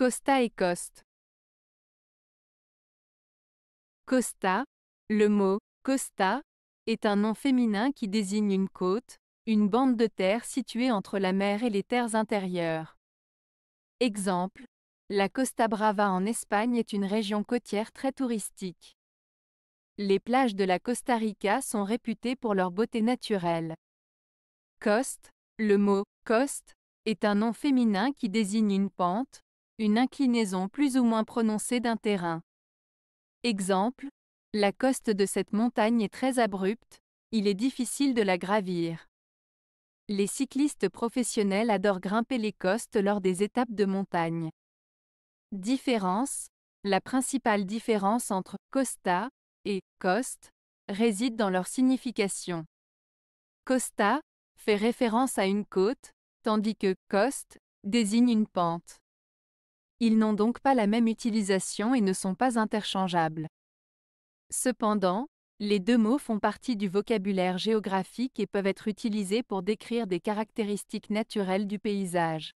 Costa et Coste. Costa, le mot Costa, est un nom féminin qui désigne une côte, une bande de terre située entre la mer et les terres intérieures. Exemple, la Costa Brava en Espagne est une région côtière très touristique. Les plages de la Costa Rica sont réputées pour leur beauté naturelle. Coste, le mot coste, est un nom féminin qui désigne une pente, une inclinaison plus ou moins prononcée d'un terrain. Exemple, la coste de cette montagne est très abrupte, il est difficile de la gravir. Les cyclistes professionnels adorent grimper les costes lors des étapes de montagne. Différence La principale différence entre costa et coste réside dans leur signification. Costa fait référence à une côte, tandis que coste désigne une pente. Ils n'ont donc pas la même utilisation et ne sont pas interchangeables. Cependant, les deux mots font partie du vocabulaire géographique et peuvent être utilisés pour décrire des caractéristiques naturelles du paysage.